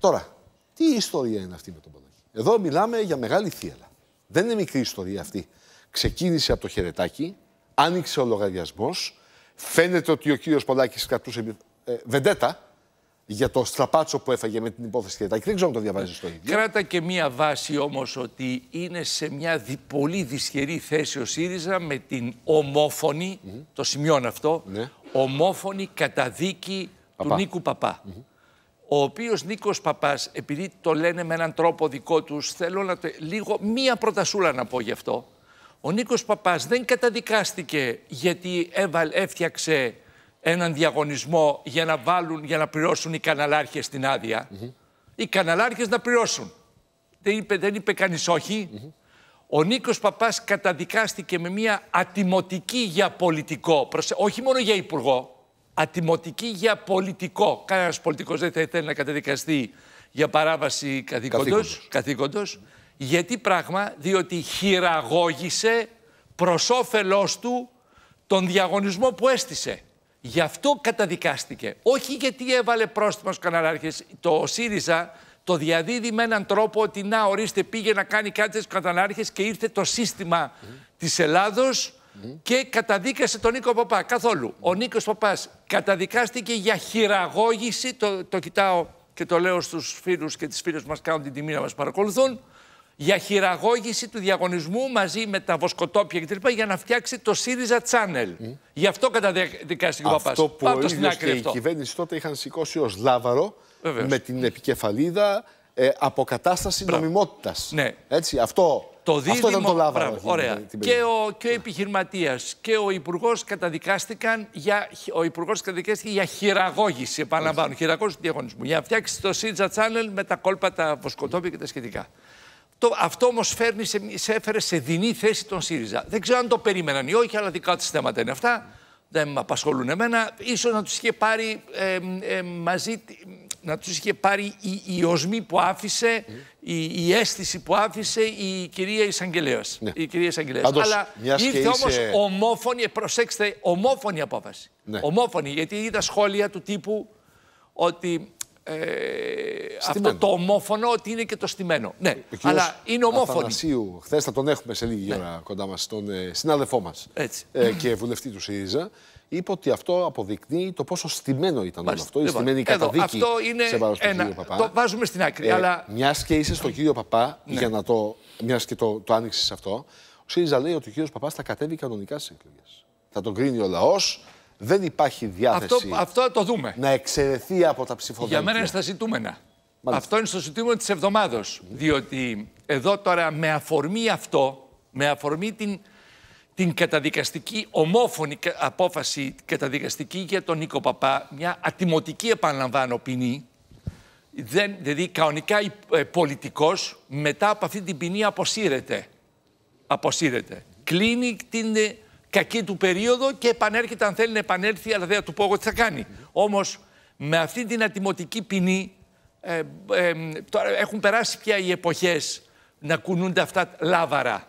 Τώρα, τι ιστορία είναι αυτή με τον Πολάκη. Εδώ μιλάμε για μεγάλη θύελα. Δεν είναι μικρή ιστορία αυτή. Ξεκίνησε από το χαιρετάκι, άνοιξε ο λογαριασμός. Φαίνεται ότι ο κύριος Πολάκης κρατούσε ε, βεντέτα για το στραπάτσο που έφαγε με την υπόθεση χαιρετάκι. Δεν ξέρω αν το διαβάζεις στο ίδιο. Κράτα και μία βάση όμως ότι είναι σε μια δι, πολύ δυσχερή θέση ο ΣΥΡΙΖΑ με την ομόφωνη, mm -hmm. το σημειώνω αυτό, ναι. ομόφωνη καταδίκη Παπά. του Νίκου Παπά ο οποίος Νίκος Παπάς, επειδή το λένε με έναν τρόπο δικό τους, θέλω να το, λίγο μία προτασούλα να πω γι' αυτό. Ο Νίκος Παπάς δεν καταδικάστηκε γιατί έβαλ, έφτιαξε έναν διαγωνισμό για να, βάλουν, για να πληρώσουν οι καναλάρχες την άδεια. Οι καναλάρχες να πληρώσουν. Δεν είπε, δεν είπε κανείς όχι. Ο Νίκος Παπάς καταδικάστηκε με μια ατιμωτική για πολιτικό, όχι μόνο για υπουργό, ατιμοτική για πολιτικό. Κανένας πολιτικός δεν θα ήθελε να καταδικαστεί για παράβαση καθήκοντος. Γιατί πράγμα, διότι χειραγώγησε προς όφελός του τον διαγωνισμό που έστησε. Γι' αυτό καταδικάστηκε. Όχι γιατί έβαλε πρόστιμο στους καναλάρχες. Το ΣΥΡΙΖΑ το διαδίδει με έναν τρόπο ότι να ορίστε πήγε να κάνει κάτι στους κατανάρχε και ήρθε το σύστημα mm. της Ελλάδος και καταδίκασε τον Νίκο Παπάς. Καθόλου. Ο Νίκος Παπάς καταδικάστηκε για χειραγώγηση, το, το κοιτάω και το λέω στους φίλους και τις φίλες που μας κάνουν την τιμή να μας παρακολουθούν, για χειραγώγηση του διαγωνισμού μαζί με τα βοσκοτόπια κτλ. για να φτιάξει το ΣΥΡΙΖΑ Channel. Γι' αυτό καταδικάστηκε ο Παπάς. Αυτό που Πάμε ο ίδιος και η κυβέρνηση τότε είχαν σηκώσει ως λάβαρο με την επικεφαλίδα ε, αποκατάσταση νομιμότητας. Ναι. Έτσι, αυτό το δίδυμο, Αυτό δεν το λάβαμε. και ο, και ο επιχειρηματίας και ο υπουργός καταδικάστηκαν για, ο υπουργός καταδικάστηκε για χειραγώγηση. Επαναλαμβάνω, χειραγώγηση του διαγωνισμού. Για να φτιάξει το Σίτζα Channel με τα κόλπα, τα βοσκοτόπια και τα σχετικά. Το, αυτό όμως σε, σε έφερε σε δεινή θέση τον ΣΥΡΙΖΑ. Δεν ξέρω αν το περίμεναν ή όχι, αλλά δικά του θέματα είναι αυτά. Δεν με απασχολούν εμένα. σω να τους είχε πάρει ε, μαζί να τους είχε πάρει η, οσμή που άφησε, η, η, αίσθηση που άφησε η κυρία Ισαγγελέας. Ναι. Η κυρία Ισαγγελέας. Αλλά ήρθε είσαι... όμως ομόφωνη, ε, προσέξτε, ομόφωνη απόφαση. Ναι. Ομόφωνη, γιατί είδα σχόλια του τύπου ότι ε, αυτό το ομόφωνο ότι είναι και το στημένο. Ναι, ε, αλλά είναι ομόφωνο. Αθανασίου, χθες θα τον έχουμε σε λίγη ναι. ώρα κοντά μας, τον ε, συνάδελφό μας ε, και βουλευτή του ΣΥΡΙΖΑ, είπε ότι αυτό αποδεικνύει το πόσο στημένο ήταν όλο αυτό. Λοιπόν, η στημένη εδώ, καταδίκη αυτό είναι σε βάρος του Παπά. Το βάζουμε στην άκρη. Ε, αλλά... Μιας και είσαι στον κύριο Παπά, ναι. για να το. Μιας και το, το άνοιξες αυτό, ο ΣΥΡΙΖΑ λέει ότι ο κύριος Παπάς θα κατέβει κανονικά στις εκλογές. Θα τον κρίνει ο λαός, δεν υπάρχει διάθεση αυτό, αυτό το δούμε. να εξαιρεθεί από τα ψηφοδέλτια. Για μένα είναι στα ζητούμενα. Αυτό είναι στο ζητούμενο της εβδομάδα. Διότι εδώ τώρα με αφορμή αυτό, με αφορμή την, την καταδικαστική, ομόφωνη απόφαση καταδικαστική για τον Νίκο Παπά, μια ατιμωτική επαναλαμβάνω ποινή, δεν, δηλαδή κανονικά ε, πολιτικός μετά από αυτή την ποινή αποσύρεται. Αποσύρεται. Κλείνει την ε, κακή του περίοδο και επανέρχεται αν θέλει να επανέλθει, αλλά δεν θα του πω εγώ τι θα κάνει. Όμως, Όμως με αυτή την ατιμωτική ποινή ε, ε τώρα έχουν περάσει πια οι εποχές να κουνούνται αυτά λάβαρα.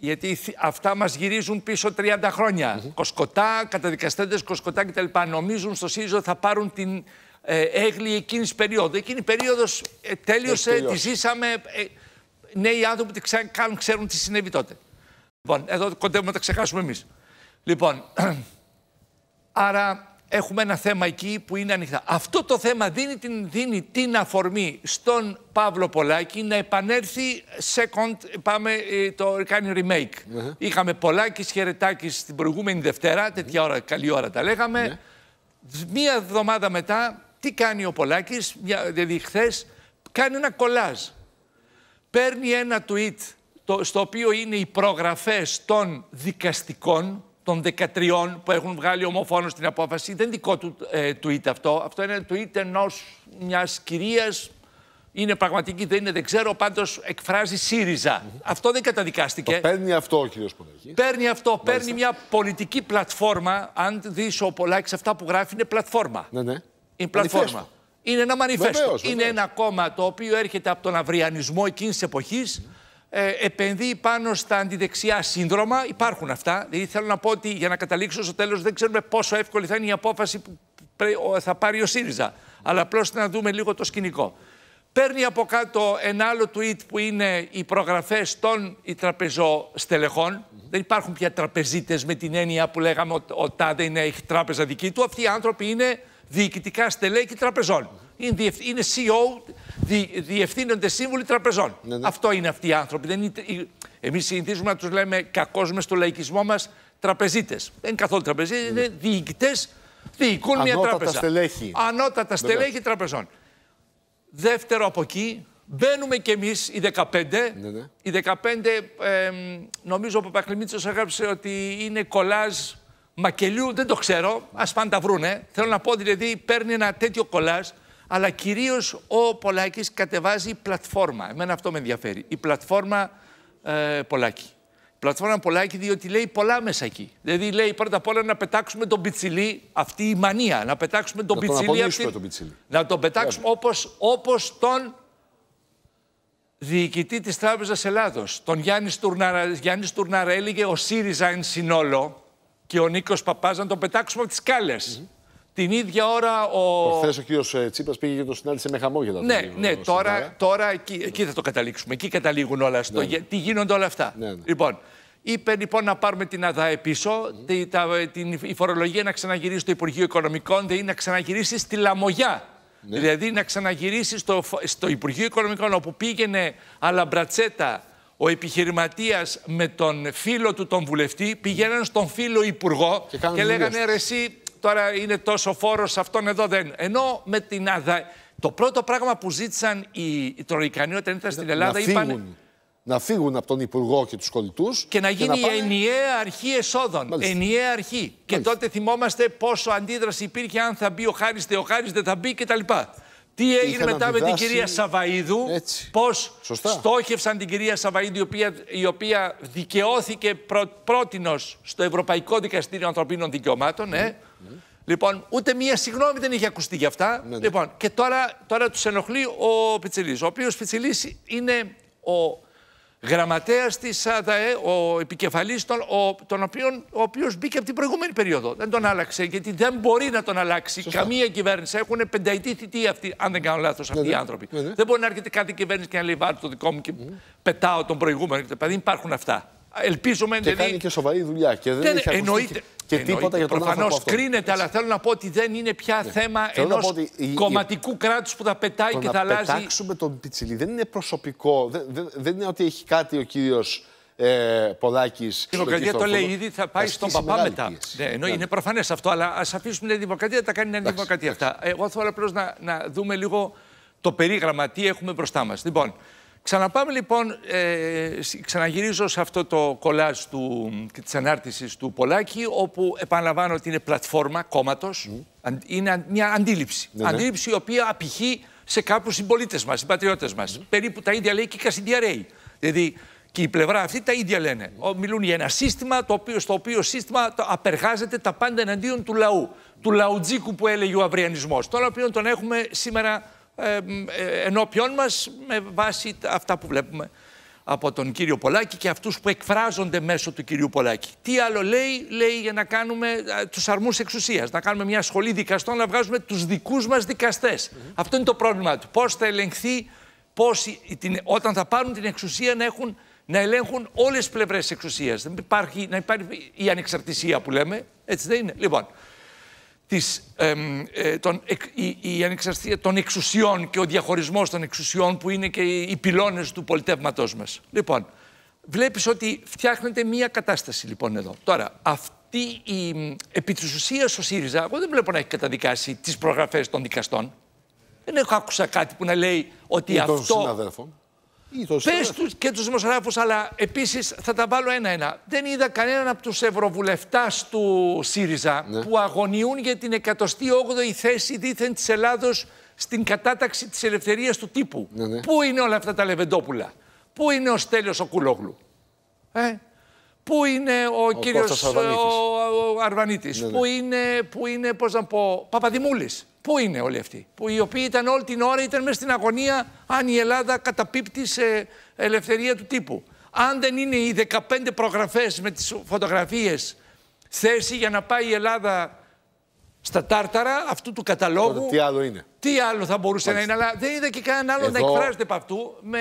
Γιατί αυτά μας γυρίζουν πίσω 30 χρόνια. Mm -hmm. Κοσκοτά, καταδικαστέντες, κοσκοτά κτλ. Νομίζουν στο ΣΥΡΙΖΑ θα πάρουν την ε, έγκλη εκείνης περίοδου. Εκείνη η περίοδος ε, τέλειωσε, τη ζήσαμε. Ε, νέοι άνθρωποι ξέρουν τι συνέβη τότε. Λοιπόν, εδώ κοντεύουμε να τα ξεχάσουμε εμείς. Λοιπόν, άρα έχουμε ένα θέμα εκεί που είναι ανοιχτά. Αυτό το θέμα δίνει την, δίνει την αφορμή στον Παύλο Πολάκη να επανέλθει second, πάμε, ε, το κάνει remake. Mm Είχαμε Πολάκης χαιρετάκης την προηγούμενη Δευτέρα, ναι. τέτοια ώρα, καλή ώρα τα λέγαμε. Ναι. Μία εβδομάδα μετά, τι κάνει ο Πολάκης, δηλαδή χθες, κάνει ένα κολάζ. Παίρνει ένα tweet το, στο οποίο είναι οι προγραφές των δικαστικών, των 13 που έχουν βγάλει ομοφόνο στην απόφαση. Δεν δικό του ε, tweet αυτό. Αυτό είναι tweet ενός μιας κυρίας. Είναι πραγματική, δεν είναι, δεν ξέρω. Πάντως εκφράζει ΣΥΡΙΖΑ. Mm -hmm. Αυτό δεν καταδικάστηκε. Το παίρνει αυτό ο κύριος Πολάκη. Παίρνει αυτό. Μάλιστα. Παίρνει μια πολιτική πλατφόρμα. Αν δεις ο Πολάκης αυτά που γράφει, είναι πλατφόρμα. Ναι, ναι. Είναι πλατφόρμα. Μανιφέστο. Είναι ένα μανιφέστο. Βεβαίως, βεβαίως. Είναι ένα κόμμα το οποίο έρχεται από τον αυριανισμό εκείνης της εποχής. Mm -hmm ε, επενδύει πάνω στα αντιδεξιά σύνδρομα. Υπάρχουν αυτά. Δηλαδή θέλω να πω ότι για να καταλήξω στο τέλος, δεν ξέρουμε πόσο εύκολη θα είναι η απόφαση που θα πάρει ο ΣΥΡΙΖΑ. Αλλά απλώς να δούμε λίγο το σκηνικό. Παίρνει από κάτω ένα άλλο tweet που είναι οι προγραφές των οι τραπεζοστελεχών. Δεν υπάρχουν πια τραπεζίτες με την έννοια που λέγαμε ότι ο Τάδε είναι, έχει τράπεζα δική του. Αυτοί οι άνθρωποι είναι διοικητικά στελέχη τραπεζών είναι, διευθύ, είναι CEO, δι, διευθύνονται σύμβουλοι τραπεζών. Ναι, ναι. Αυτό είναι αυτοί οι άνθρωποι. Δεν είναι, εμείς συνηθίζουμε να τους λέμε κακώς μες στο λαϊκισμό μας τραπεζίτες. Δεν είναι καθόλου τραπεζίτες, ναι, ναι. είναι διοικητές, διοικούν Ανώτατα μια τράπεζα. Ανώτατα Στελέχη. Ανώτατα στελέχη τραπεζών. Δεύτερο από εκεί, Μπαίνουμε κι εμείς, οι 15. Ναι, ναι, Οι 15, ε, νομίζω ο Παπακλημίτσος έγραψε ότι είναι κολάζ μακελιού. Δεν το ξέρω. Ας πάνε τα βρούνε. Θέλω να πω δηλαδή, παίρνει ένα τέτοιο κολάζ αλλά κυρίως ο Πολάκης κατεβάζει πλατφόρμα. Εμένα αυτό με ενδιαφέρει. Η πλατφόρμα ε, Πολάκη. Η πλατφόρμα Πολάκη διότι λέει πολλά μέσα εκεί. Δηλαδή λέει πρώτα απ' όλα να πετάξουμε τον πιτσιλί, αυτή η μανία, να πετάξουμε τον να αυτή, Να τον πετάξουμε όπω όπως, όπως τον διοικητή της Τράπεζας Ελλάδος. Τον Γιάννης Στουρνάρα, Γιάννη Στουρνάρα έλεγε ο ΣΥΡΙΖΑ εν συνόλο και ο Νίκος Παπάζα να τον πετάξουμε από τις την ίδια ώρα ο. Χθε ο κύριος ε, Τσίπρα πήγε και το συνάντησε με χαμόγελα. Ναι, δηλαδή, ναι, τώρα, τώρα εκεί, εκεί, θα το καταλήξουμε. Εκεί καταλήγουν όλα. Στο, ναι, ναι. Τι γίνονται όλα αυτά. Ναι, λοιπόν, είπε λοιπόν να πάρουμε την ΑΔΑΕ πίσω, την, η φορολογία να ξαναγυρίσει στο Υπουργείο Οικονομικών, δηλαδή να ξαναγυρίσει στη Λαμογιά. Δηλαδή να ξαναγυρίσει στο, στο Υπουργείο Οικονομικών όπου πήγαινε αλαμπρατσέτα ο επιχειρηματίας με τον φίλο του τον βουλευτή, πηγαίναν στον φίλο υπουργό και, και λέγανε ρε, εσύ τώρα είναι τόσο φόρος αυτόν εδώ δεν. Ενώ με την ΑΔΑ, το πρώτο πράγμα που ζήτησαν οι, οι Τροϊκανοί όταν ήρθαν στην ε, Ελλάδα να είπαν να φύγουν από τον Υπουργό και τους κολλητούς. Και να γίνει και ενιαία αρχή εσόδων. Μάλιστα. Ενιαία αρχή. Και τότε θυμόμαστε πόσο αντίδραση υπήρχε αν θα μπει ο Χάριστη, ο Χάρι δεν θα μπει κτλ. Τι έγινε μετά με την κυρία Σαβαίδου, πώ στόχευσαν την κυρία Σαβαίδου, η οποία, η οποία δικαιώθηκε πρότινο στο Ευρωπαϊκό Δικαστήριο Ανθρωπίνων Δικαιωμάτων. Ε? Λοιπόν, ούτε μία συγγνώμη δεν είχε ακουστεί για αυτά. Ναι, ναι. Λοιπόν, και τώρα, τώρα τους ενοχλεί ο Πιτσιλής. Ο οποίος Πιτσιλής είναι ο γραμματέας της ΑΔΑΕ, ο επικεφαλής, τον, οποίων ο οποίος μπήκε από την προηγούμενη περίοδο. Δεν τον άλλαξε, γιατί δεν μπορεί να τον αλλάξει καμία κυβέρνηση. Έχουν πενταετή θητεία αυτοί, αν δεν κάνω λάθος, αυτοί ναι, οι ναι. άνθρωποι. Δεν μπορεί να έρχεται κάθε κυβέρνηση και να λέει το δικό μου και πετάω τον προηγούμενο. Δεν δηλαδή, υπάρχουν αυτά. Ελπίζουμε. Και δηλαδή... κάνει και σοβαρή δουλειά. Και δεν, έχει εννοείται. Και τίποτα για τον Προφανώ κρίνεται, αλλά θέλω να πω ότι δεν είναι πια ναι. θέμα ενό κομματικού η... κράτους που θα πετάει και θα αλλάζει. Να πετάξουμε τον Πιτσιλή. Δεν είναι προσωπικό. Δεν, δεν, είναι ότι έχει κάτι ο κύριος ε, Πολάκης. Η Δημοκρατία το λέει ήδη, θα πάει στον παπά μετά. Ναι, ενώ ναι. είναι προφανές αυτό, αλλά ας αφήσουμε την Δημοκρατία, τα κάνει η Δημοκρατία αυτά. Εγώ θέλω απλώς να, δούμε λίγο το περίγραμμα, τι έχουμε μπροστά μας. Λοιπόν, Ξαναπάμε λοιπόν, ε, ξαναγυρίζω σε αυτό το κολλάζ του, της ανάρτησης του Πολάκη, όπου επαναλαμβάνω ότι είναι πλατφόρμα κόμματος, mm. είναι μια αντίληψη. Ναι, ναι. Αντίληψη η οποία απηχεί σε κάποιους συμπολίτες μας, συμπατριώτες μας. Mm. Περίπου τα ίδια λέει και η Κασιντιαρέη. Δηλαδή και η πλευρά αυτή τα ίδια λένε. Mm. Μιλούν για ένα σύστημα το οποίο, στο οποίο σύστημα το απεργάζεται τα πάντα εναντίον του λαού. Του λαουτζίκου που έλεγε ο αυριανισμός. Τώρα οποίο τον έχουμε σήμερα ε, ενώπιόν μας με βάση αυτά που βλέπουμε από τον κύριο Πολάκη και αυτούς που εκφράζονται μέσω του κυρίου Πολάκη. Τι άλλο λέει, λέει για να κάνουμε τους αρμούς εξουσίας, να κάνουμε μια σχολή δικαστών, να βγάζουμε τους δικούς μας δικαστές. Αυτό είναι το πρόβλημα του. Πώς θα ελεγχθεί, πώς, όταν θα πάρουν την εξουσία να, έχουν, να ελέγχουν όλες τις πλευρές εξουσίας. υπάρχει, να υπάρχει η ανεξαρτησία που λέμε, έτσι δεν είναι. Λοιπόν, της, ε, τον, η, η ανεξαρτησία των εξουσιών και ο διαχωρισμός των εξουσιών που είναι και οι, πυλώνες του πολιτεύματός μας. Λοιπόν, βλέπεις ότι φτιάχνεται μία κατάσταση λοιπόν εδώ. Τώρα, αυτή η επί στο ο ΣΥΡΙΖΑ, εγώ δεν βλέπω να έχει καταδικάσει τις προγραφές των δικαστών. Δεν έχω άκουσα κάτι που να λέει ότι αυτό... Των συναδέλφων. Πες τους και τους δημοσιογράφους, αλλά επίσης θα τα βάλω ένα-ένα. Δεν είδα κανέναν από τους ευρωβουλευτάς του ΣΥΡΙΖΑ ναι. που αγωνιούν για την 108η θέση δίθεν της Ελλάδος στην κατάταξη της ελευθερίας του τύπου. Ναι, ναι. Πού είναι όλα αυτά τα λεβεντόπουλα, Πού είναι ο Στέλιος ο Κουλόγλου. Ε? Πού είναι ο, ο κύριος Αρβανίτη, ναι, ναι. Πού είναι, πού είναι, πώς να πω, Παπαδημούλης. Πού είναι όλοι αυτοί, που οι οποίοι ήταν όλη την ώρα ήταν μέσα στην αγωνία αν η Ελλάδα καταπίπτει σε ελευθερία του τύπου. Αν δεν είναι οι 15 προγραφές με τις φωτογραφίες θέση για να πάει η Ελλάδα στα τάρταρα αυτού του καταλόγου. τι άλλο είναι. Τι άλλο θα μπορούσε να είναι, αλλά δεν είδα και κανέναν άλλο να εκφράζεται από αυτού. Με,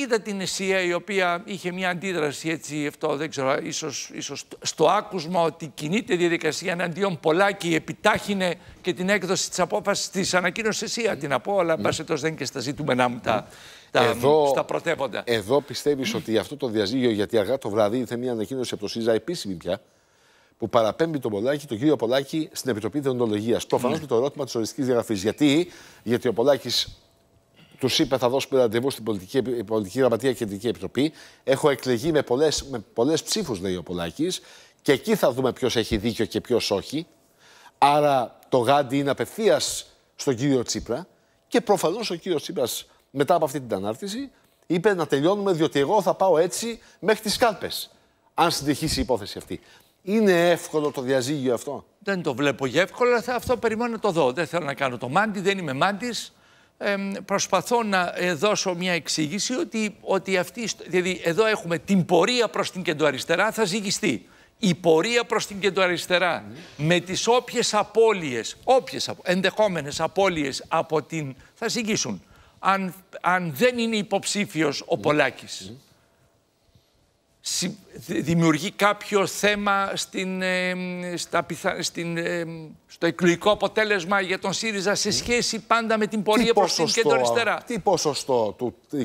Είδα την Εσία η οποία είχε μια αντίδραση έτσι, αυτό δεν ξέρω, ίσως, ίσως στο άκουσμα ότι κινείται διαδικασία εναντίον Πολάκη, επιτάχυνε και την έκδοση της απόφασης της ανακοίνωσης Εσία, την πω αλλά mm. Ναι. δεν και στα ζητούμενά μου τα, ναι. τα, στα πρωτεύοντα. Εδώ πιστεύεις ότι αυτό το διαζύγιο, γιατί αργά το βράδυ ήρθε μια ανακοίνωση από το ΣΥΖΑ επίσημη πια, που παραπέμπει τον Πολάκη, τον κύριο Πολάκη, στην Επιτροπή Δεοντολογίας. Προφανώς mm. Ναι. με το ερώτημα της οριστικής διαγραφής. Γιατί, γιατί ο Πολάκης τους είπε: Θα δώσουμε ραντεβού στην πολιτική, πολιτική γραμματεία Κεντρική Επιτροπή. Έχω εκλεγεί με πολλές με πολλές ψήφους, λέει ο Πολάκης, και εκεί θα δούμε ποιος έχει δίκιο και ποιος όχι. Άρα το γάντι είναι απευθείας στον κύριο Τσίπρα. Και προφανώς ο κύριος Τσίπρας, μετά από αυτή την ανάρτηση, είπε να τελειώνουμε, διότι εγώ θα πάω έτσι μέχρι τις κάλπες. Αν συνεχίσει η υπόθεση αυτή. Είναι εύκολο το διαζύγιο αυτό. Δεν το βλέπω για εύκολο. Αυτό περιμένω το δω. Δεν θέλω να κάνω το μάντι, δεν είμαι μάντι προσπαθώ να ε, δώσω μια εξήγηση ότι, ότι αυτή, δηλαδή εδώ έχουμε την πορεία προς την κεντροαριστερά θα ζυγιστεί. Η πορεία προς την κεντροαριστερά με τις όποιες απώλειες, όποιες ενδεχόμενες απώλειες από την... θα ζυγίσουν αν, αν δεν είναι υποψήφιος ο ναι. Πολάκης. Ναι δημιουργεί κάποιο θέμα στην, ε, στην, ε, στο εκλογικό αποτέλεσμα για τον ΣΥΡΙΖΑ σε σχέση πάντα με την πορεία προς την κεντροαριστερά. Τι ποσοστό του 28%,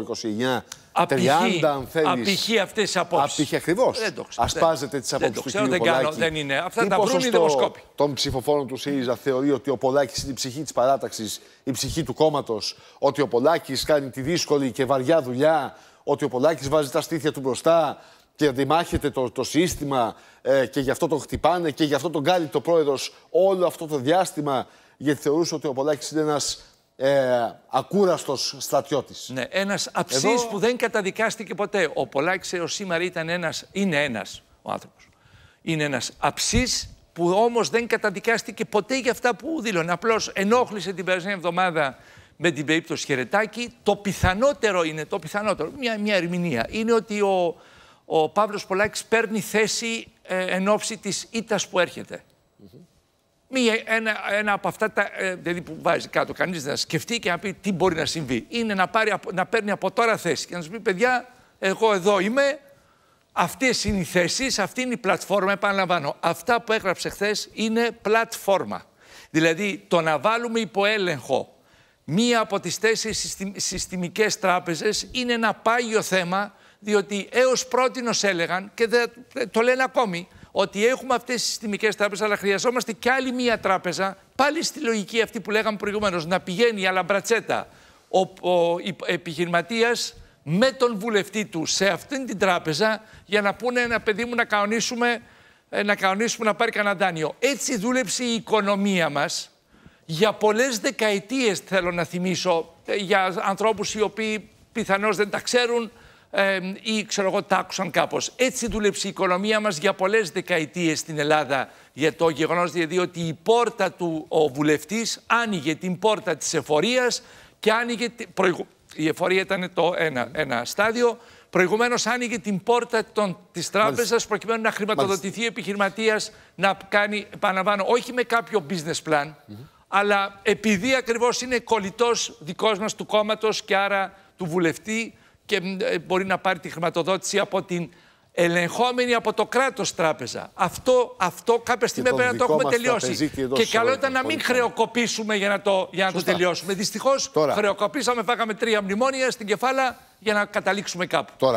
29%, Απηχεί, 30 αν θέλεις. Απηχεί αυτές τις απόψεις. Απηχεί ακριβώς. Ασπάζεται τις απόψεις του ξέρω, κ. Δεν, κάνω, δεν είναι. Αυτά Τι τα βρουν οι δημοσκόποι. των ψηφοφόρων του ΣΥΡΙΖΑ θεωρεί ότι ο Πολάκης είναι η ψυχή της παράταξης, η ψυχή του κόμματος, ότι ο Πολάκης κάνει τη δύσκολη και βαριά δουλειά, ότι ο Πολάκης βάζει τα στήθια του μπροστά και αντιμάχεται το, το σύστημα ε, και γι' αυτό τον χτυπάνε και γι' αυτό τον κάλει το πρόεδρος όλο αυτό το διάστημα γιατί θεωρούσε ότι ο Πολάκης είναι ένας ε, ακούραστος στρατιώτης. Ναι, ένας αψής που δεν καταδικάστηκε ποτέ. Ο Πολάκης ο σήμερα ήταν ένας, είναι ένας ο άνθρωπος. Είναι ένας αψής που όμως δεν καταδικάστηκε ποτέ για αυτά που δήλωνε. Απλώς ενόχλησε την περασμένη εβδομάδα με την περίπτωση Χερετάκη, το πιθανότερο είναι, το πιθανότερο, μια, μια ερμηνεία, είναι ότι ο, ο Παύλος Πολάκης παίρνει θέση ε, εν ώψη της ήττας που ερχεται Μία, ένα, ένα από αυτά τα, ε, δηλαδή που βάζει κάτω κανείς να σκεφτεί και να πει τι μπορεί να συμβεί. Είναι να, πάρει, να παίρνει από τώρα θέση και να σου πει παιδιά, εγώ εδώ είμαι, Αυτές είναι οι θέσεις, αυτή είναι η πλατφόρμα, επαναλαμβάνω. Αυτά που έγραψε χθες είναι πλατφόρμα. Δηλαδή το να βάλουμε υποέλεγχο Μία από τις τέσσερις συστημικές τράπεζες είναι ένα πάγιο θέμα, διότι έως πρότινος έλεγαν, και το λένε ακόμη, ότι έχουμε αυτές τις συστημικές τράπεζες, αλλά χρειαζόμαστε κι άλλη μία τράπεζα, πάλι στη λογική αυτή που λέγαμε προηγουμένως, να πηγαίνει αλαμπρατσέτα ο, ο επιχειρηματίας με τον βουλευτή του σε αυτήν την τράπεζα για να πούνε ένα παιδί μου να κανονίσουμε ε, να, κανονίσουμε, να πάρει κανένα δάνειο. Έτσι δούλεψε η οικονομία μας για πολλές δεκαετίες θέλω να θυμίσω ε, για ανθρώπους οι οποίοι πιθανώς δεν τα ξέρουν η οικονομία μας για πολλές δεκαετίες στην Ελλάδα για το γεγονός δηλαδή ότι η πόρτα του ο βουλευτής άνοιγε την πόρτα της εφορίας και άνοιγε, η εφορία ήταν το ένα, ένα στάδιο, Προηγουμένως άνοιγε την πόρτα της τράπεζας προκειμένου να χρηματοδοτηθεί ο επιχειρηματίας να κάνει, επαναλαμβάνω, όχι με κάποιο business plan, αλλά επειδή ακριβώς είναι κολλητός δικός μας του κόμματος και άρα του βουλευτή και ε, μπορεί να πάρει τη χρηματοδότηση από την ελεγχόμενη από το κράτος τράπεζα. Αυτό, αυτό κάποια στιγμή πρέπει να το έχουμε τελειώσει. Και καλό ήταν να μην χρεοκοπήσουμε για να το, για να το τελειώσουμε. Δυστυχώς Τώρα. χρεοκοπήσαμε, φάγαμε τρία μνημόνια στην κεφάλα για να καταλήξουμε κάπου. Τώρα.